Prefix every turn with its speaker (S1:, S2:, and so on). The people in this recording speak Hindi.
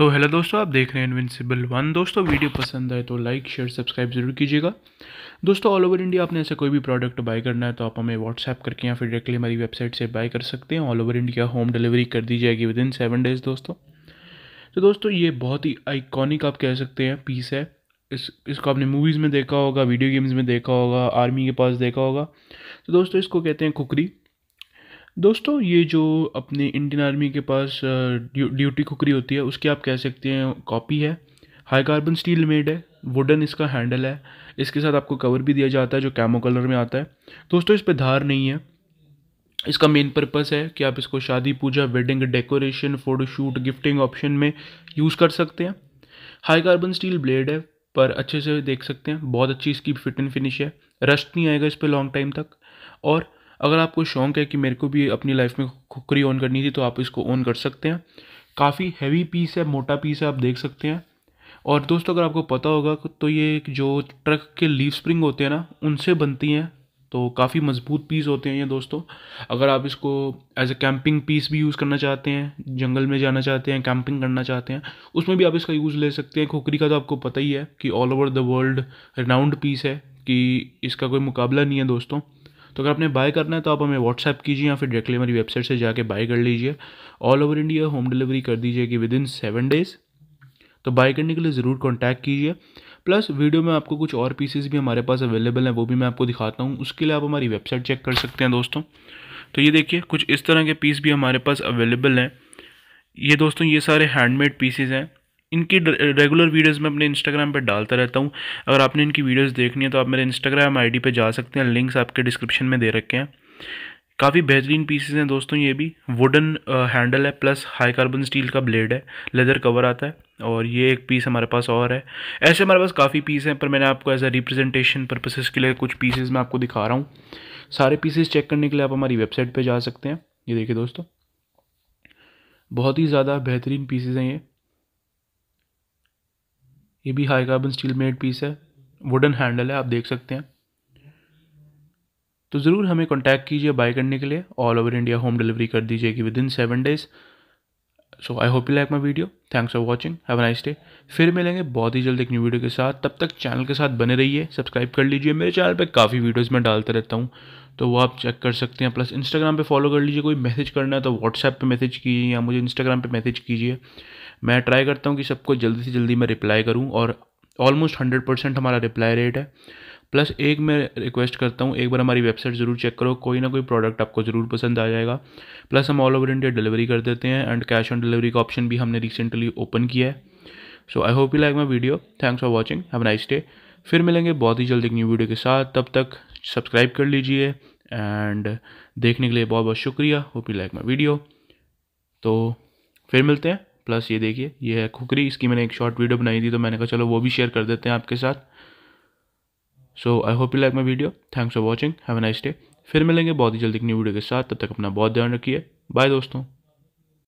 S1: तो हेलो दोस्तों आप देख रहे हैं इनविंसिबल वन दोस्तों वीडियो पसंद आए तो लाइक शेयर सब्सक्राइब ज़रूर कीजिएगा दोस्तों ऑल ओवर इंडिया आपने ऐसा कोई भी प्रोडक्ट बाय करना है तो आप हमें व्हाट्सएप करके या फिर डायरेक्टली हमारी वेबसाइट से बाय कर सकते हैं all over India home delivery कर दी जाएगी विद इन सेवन डेज़ दोस्तों तो दोस्तों ये बहुत ही आइकॉनिक आप कह सकते हैं पीस है इस इसको आपने मूवीज़ में देखा होगा वीडियो गेम्स में देखा होगा आर्मी के पास देखा होगा तो दोस्तों इसको कहते हैं कुकरी दोस्तों ये जो अपने इंडियन आर्मी के पास ड्यूटी कुकरी होती है उसकी आप कह सकते हैं कॉपी है हाई कार्बन स्टील मेड है वुडन इसका हैंडल है इसके साथ आपको कवर भी दिया जाता है जो कैमो कलर में आता है दोस्तों इस पर धार नहीं है इसका मेन पर्पस है कि आप इसको शादी पूजा wedding decoration photoshoot gifting option में यूज़ कर सकते हैं हाई कार्बन स्टील ब्लेड है पर अच्छे से देख सकते हैं बहुत अच्छी इसकी फिट एंड फिनिश है रस्ट नहीं आएगा इस पर लॉन्ग टाइम तक और अगर आपको शौक है कि मेरे को भी अपनी लाइफ में खुकरी ऑन करनी थी तो आप इसको ऑन कर सकते हैं काफ़ी हैवी पीस है मोटा पीस है आप देख सकते हैं और दोस्तों अगर आपको पता होगा तो ये जो ट्रक के लीव स्प्रिंग होते हैं ना उनसे बनती हैं तो काफ़ी मजबूत पीस होते हैं ये दोस्तों अगर आप इसको एज ए कैंपिंग पीस भी यूज़ करना चाहते हैं जंगल में जाना चाहते हैं कैंपिंग करना चाहते हैं उसमें भी आप इसका यूज़ ले सकते हैं खोखरी का तो आपको पता ही है कि all over the world renowned piece है कि इसका कोई मुकाबला नहीं है दोस्तों तो अगर आपने बाय करना है तो आप हमें व्हाट्सअप कीजिए या फिर डायरेक्टली हमारी वेबसाइट से जाके बाय कर लीजिए all over India home delivery कर दीजिए कि विद इन सेवन डेज़ तो बाय करने के लिए ज़रूर कॉन्टैक्ट कीजिए प्लस वीडियो में आपको कुछ और पीसेस भी हमारे पास अवेलेबल हैं वो भी मैं आपको दिखाता हूँ उसके लिए आप हमारी वेबसाइट चेक कर सकते हैं दोस्तों तो ये देखिए कुछ इस तरह के पीस भी हमारे पास अवेलेबल हैं ये दोस्तों ये सारे हैंडमेड पीसेज हैं इनकी रेगुलर वीडियोस मैं अपने इंस्टाग्राम पे डालता रहता हूँ अगर आपने इनकी वीडियोस देखनी है तो आप मेरे इंस्टाग्राम आईडी पे जा सकते हैं लिंक्स आपके डिस्क्रिप्शन में दे रखे हैं काफ़ी बेहतरीन पीसेज हैं दोस्तों ये भी वुडन हैंडल है प्लस हाई कार्बन स्टील का ब्लेड है लेदर कवर आता है और ये एक पीस हमारे पास और है ऐसे हमारे पास काफ़ी पीस हैं पर मैंने आपको एज अ रिप्रेजेंटेशन परपसेस के लिए कुछ पीसेज मैं आपको दिखा रहा हूँ सारे पीसेज चेक करने के लिए आप हमारी वेबसाइट पर जा सकते हैं ये देखिए दोस्तों बहुत ही ज़्यादा बेहतरीन पीसेज हैं ये ये भी high carbon steel made piece है वुडन हैंडल है आप देख सकते हैं तो ज़रूर हमें कॉन्टैक्ट कीजिए बाय करने के लिए all over India home delivery कर दीजिएगी within seven days so I hope you like my video thanks for watching have nice day फिर मिलेंगे बहुत ही जल्द एक न्यू वीडियो के साथ तब तक चैनल के साथ बने रहिए सब्सक्राइब कर लीजिए मेरे चैनल पे काफ़ी वीडियोस मैं डालता रहता हूँ तो वो आप चेक कर सकते हैं प्लस इंस्टाग्राम पे फॉलो कर लीजिए कोई मैसेज करना है तो व्हाट्सएप पे मैसेज कीजिए या मुझे इंस्टाग्राम पे मैसेज कीजिए मैं ट्राई करता हूँ कि सबको जल्दी से जल्दी मैं रिप्लाई करूँ और ऑलमोस्ट हंड्रेड परसेंट हमारा रिप्लाई रेट है प्लस एक मैं रिक्वेस्ट करता हूँ एक बार हमारी वेबसाइट ज़रूर चेक करो कोई ना कोई प्रोडक्ट आपको ज़रूर पसंद आ जाएगा प्लस हम ऑल ओवर इंडिया डिलीवरी कर देते हैं एंड कैश ऑन डिलीवरी का ऑप्शन भी हमने रिसेंटली ओपन किया है so I hope you like my video thanks for watching have nice day फिर मिलेंगे बहुत ही जल्द एक न्यू वीडियो के साथ तब तक सब्सक्राइब कर लीजिए एंड देखने के लिए बहुत बहुत शुक्रिया hope you like my video तो फिर मिलते हैं प्लस ये देखिए ये है खुकरी इसकी मैंने एक शॉर्ट वीडियो बनाई थी तो मैंने कहा चलो वो भी शेयर कर देते हैं आपके साथ so I hope you like my video thanks for watching have a nice day फिर मिलेंगे बहुत ही जल्दी एक न्यू वीडियो के साथ तब तक अपना बहुत ध्यान रखिए बाय दोस्तों